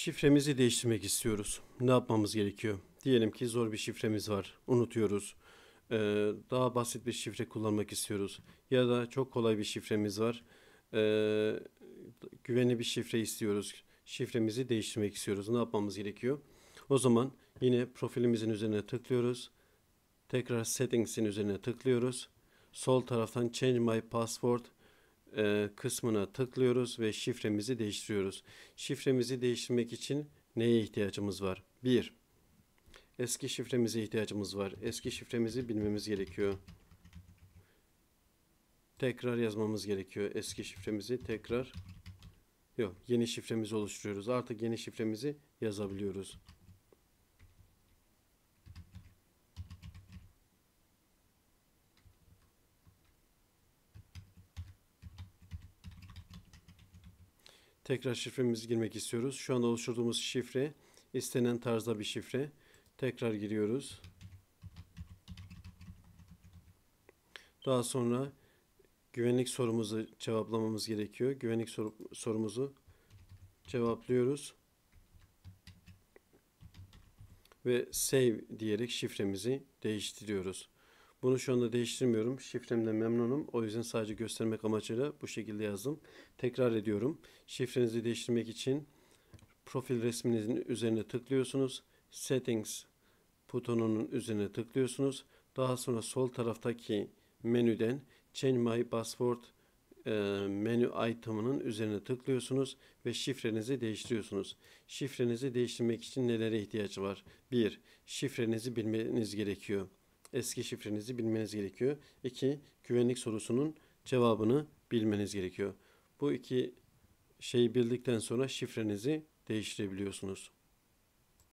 Şifremizi değiştirmek istiyoruz. Ne yapmamız gerekiyor? Diyelim ki zor bir şifremiz var. Unutuyoruz. Ee, daha basit bir şifre kullanmak istiyoruz. Ya da çok kolay bir şifremiz var. Ee, güvenli bir şifre istiyoruz. Şifremizi değiştirmek istiyoruz. Ne yapmamız gerekiyor? O zaman yine profilimizin üzerine tıklıyoruz. Tekrar settings'in üzerine tıklıyoruz. Sol taraftan change my password e, kısmına tıklıyoruz ve şifremizi değiştiriyoruz. Şifremizi değiştirmek için neye ihtiyacımız var? 1. Eski şifremize ihtiyacımız var. Eski şifremizi bilmemiz gerekiyor. Tekrar yazmamız gerekiyor. Eski şifremizi tekrar Yok, yeni şifremizi oluşturuyoruz. Artık yeni şifremizi yazabiliyoruz. Tekrar şifremizi girmek istiyoruz. Şu anda oluşturduğumuz şifre istenen tarzda bir şifre. Tekrar giriyoruz. Daha sonra güvenlik sorumuzu cevaplamamız gerekiyor. Güvenlik sor sorumuzu cevaplıyoruz. Ve save diyerek şifremizi değiştiriyoruz. Bunu şu anda değiştirmiyorum. Şifremden memnunum. O yüzden sadece göstermek amacıyla bu şekilde yazdım. Tekrar ediyorum. Şifrenizi değiştirmek için profil resminizin üzerine tıklıyorsunuz. Settings butonunun üzerine tıklıyorsunuz. Daha sonra sol taraftaki menüden Change My Password e, menü item'ının üzerine tıklıyorsunuz ve şifrenizi değiştiriyorsunuz. Şifrenizi değiştirmek için nelere ihtiyaç var? 1. Şifrenizi bilmeniz gerekiyor eski şifrenizi bilmeniz gerekiyor. İki Güvenlik sorusunun cevabını bilmeniz gerekiyor. Bu iki şeyi bildikten sonra şifrenizi değiştirebiliyorsunuz.